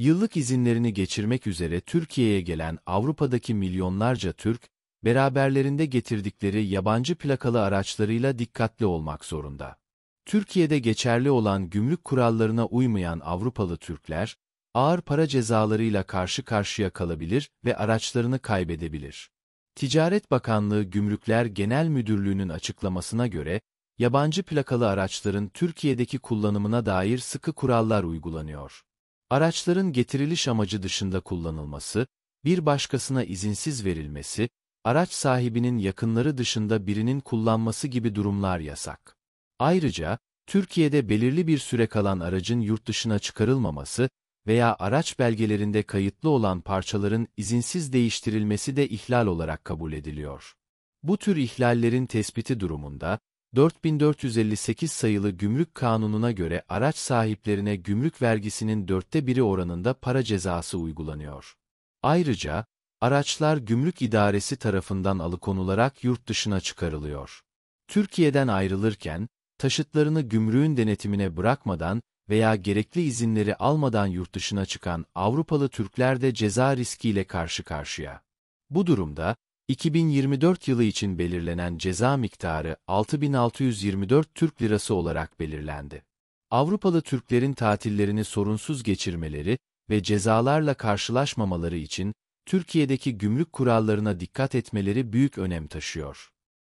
Yıllık izinlerini geçirmek üzere Türkiye'ye gelen Avrupa'daki milyonlarca Türk, beraberlerinde getirdikleri yabancı plakalı araçlarıyla dikkatli olmak zorunda. Türkiye'de geçerli olan gümrük kurallarına uymayan Avrupalı Türkler, ağır para cezalarıyla karşı karşıya kalabilir ve araçlarını kaybedebilir. Ticaret Bakanlığı Gümrükler Genel Müdürlüğü'nün açıklamasına göre, yabancı plakalı araçların Türkiye'deki kullanımına dair sıkı kurallar uygulanıyor. Araçların getiriliş amacı dışında kullanılması, bir başkasına izinsiz verilmesi, araç sahibinin yakınları dışında birinin kullanması gibi durumlar yasak. Ayrıca, Türkiye'de belirli bir süre kalan aracın yurt dışına çıkarılmaması veya araç belgelerinde kayıtlı olan parçaların izinsiz değiştirilmesi de ihlal olarak kabul ediliyor. Bu tür ihlallerin tespiti durumunda, 4458 sayılı gümrük kanununa göre araç sahiplerine gümrük vergisinin dörtte biri oranında para cezası uygulanıyor. Ayrıca, araçlar gümrük idaresi tarafından alıkonularak yurt dışına çıkarılıyor. Türkiye'den ayrılırken, taşıtlarını gümrüğün denetimine bırakmadan veya gerekli izinleri almadan yurt dışına çıkan Avrupalı Türkler de ceza riskiyle karşı karşıya. Bu durumda, 2024 yılı için belirlenen ceza miktarı 6624 Türk Lirası olarak belirlendi. Avrupalı Türklerin tatillerini sorunsuz geçirmeleri ve cezalarla karşılaşmamaları için Türkiye'deki gümrük kurallarına dikkat etmeleri büyük önem taşıyor.